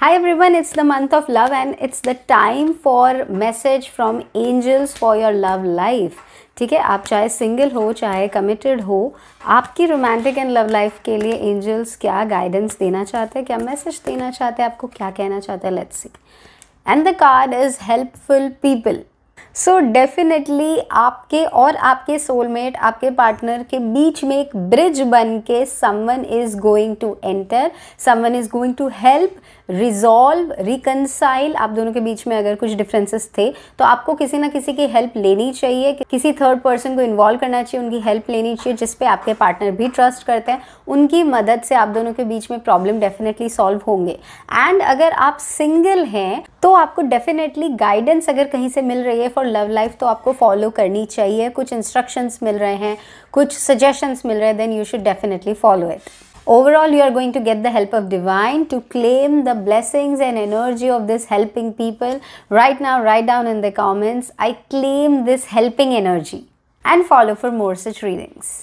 Hi everyone, it's the month of love and it's the time for message from angels for your love life. ठीक है आप चाहे single हो चाहे committed हो आपकी रोमांटिक एंड लव लाइफ के लिए एंजल्स क्या गाइडेंस देना चाहते हैं क्या मैसेज देना चाहते हैं आपको क्या कहना चाहते हैं let's see and the card is helpful people so so definitely आपके और आपके सोलमेट आपके पार्टनर के बीच में एक ब्रिज बन के someone is going to enter someone is going to help resolve reconcile आप दोनों के बीच में अगर कुछ डिफरेंसेस थे तो आपको किसी ना किसी की हेल्प लेनी चाहिए किसी थर्ड पर्सन को इन्वॉल्व करना चाहिए उनकी हेल्प लेनी चाहिए जिसपे आपके पार्टनर भी ट्रस्ट करते हैं उनकी मदद से आप दोनों के बीच में प्रॉब्लम डेफिनेटली सॉल्व होंगे एंड अगर आप सिंगल हैं तो आपको डेफिनेटली गाइडेंस अगर कहीं से मिल रही है फॉर लव लाइफ तो आपको फॉलो करनी चाहिए कुछ इंस्ट्रक्शंस मिल रहे हैं कुछ सजेशंस मिल रहे हैं then you should definitely follow it overall you are going to get the help of divine to claim the blessings and energy of this helping people right now write down in the comments I claim this helping energy and follow for more such readings